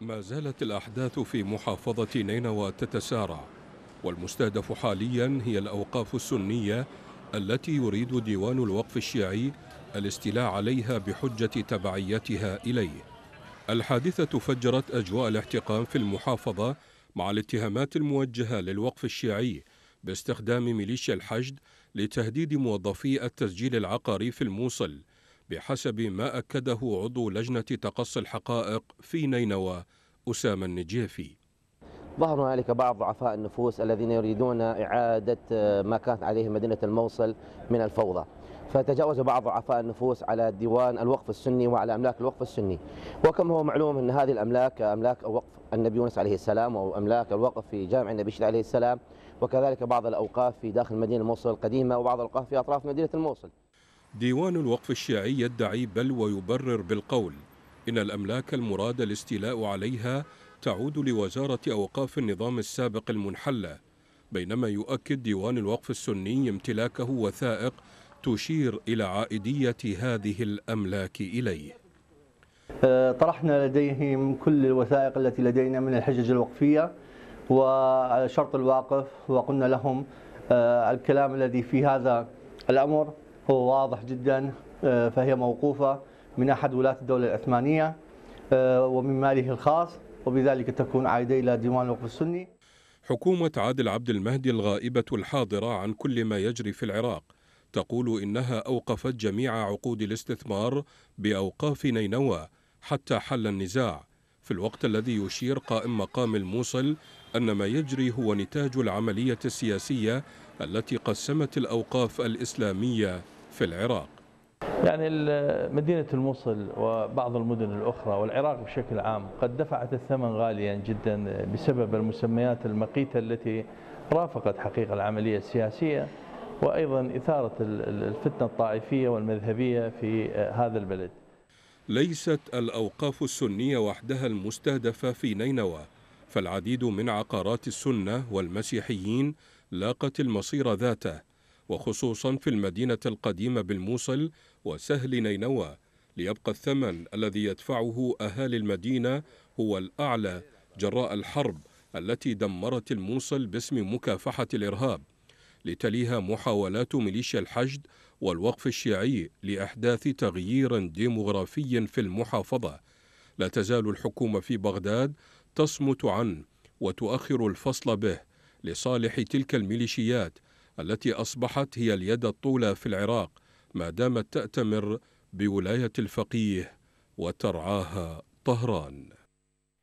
ما زالت الأحداث في محافظة نينوى تتسارع والمستهدف حاليا هي الأوقاف السنية التي يريد ديوان الوقف الشيعي الاستيلاء عليها بحجة تبعيتها إليه الحادثة فجرت أجواء الاحتقان في المحافظة مع الاتهامات الموجهة للوقف الشيعي باستخدام ميليشيا الحشد لتهديد موظفي التسجيل العقاري في الموصل بحسب ما أكده عضو لجنة تقصي الحقائق في نينوى أسامة النجيفي ظهر هنالك بعض ضعفاء النفوس الذين يريدون إعادة آه، ما كانت عليه مدينة الموصل من الفوضى فتجاوز بعض ضعفاء النفوس على ديوان الوقف السني وعلى أملاك الوقف السني وكم هو معلوم أن هذه الأملاك أملاك وقف النبي يونس عليه السلام وأملاك الوقف في جامع النبي شيل عليه السلام وكذلك بعض الأوقاف في داخل مدينة الموصل القديمة وبعض الأوقاف في أطراف مدينة الموصل ديوان الوقف الشيعي يدعي بل ويبرر بالقول إن الأملاك المراد الاستيلاء عليها تعود لوزارة أوقاف النظام السابق المنحلة بينما يؤكد ديوان الوقف السني امتلاكه وثائق تشير إلى عائدية هذه الأملاك إليه آه، طرحنا لديهم كل الوثائق التي لدينا من الحجج الوقفية وشرط الواقف وقلنا لهم آه، الكلام الذي في هذا الأمر هو واضح جدا آه، فهي موقوفة من أحد ولاة الدولة العثمانية آه، ومن ماله الخاص وبذلك تكون عائدة إلى ديوان الوقف السني حكومة عادل عبد المهدي الغائبة الحاضرة عن كل ما يجري في العراق تقول إنها أوقفت جميع عقود الاستثمار بأوقاف نينوى حتى حل النزاع في الوقت الذي يشير قائم مقام الموصل أن ما يجري هو نتاج العملية السياسية التي قسمت الأوقاف الإسلامية في العراق يعني مدينة الموصل وبعض المدن الأخرى والعراق بشكل عام قد دفعت الثمن غاليا جدا بسبب المسميات المقيتة التي رافقت حقيقة العملية السياسية وأيضا إثارة الفتنة الطائفية والمذهبية في هذا البلد ليست الأوقاف السنية وحدها المستهدفة في نينوى فالعديد من عقارات السنة والمسيحيين لاقت المصير ذاته وخصوصا في المدينة القديمة بالموصل وسهل نينوى ليبقى الثمن الذي يدفعه أهالي المدينة هو الأعلى جراء الحرب التي دمرت الموصل باسم مكافحة الإرهاب لتليها محاولات ميليشيا الحشد والوقف الشيعي لإحداث تغيير ديمغرافي في المحافظة لا تزال الحكومة في بغداد تصمت عنه وتؤخر الفصل به لصالح تلك الميليشيات التي أصبحت هي اليد الطولى في العراق ما دامت تأتمر بولاية الفقيه وترعاها طهران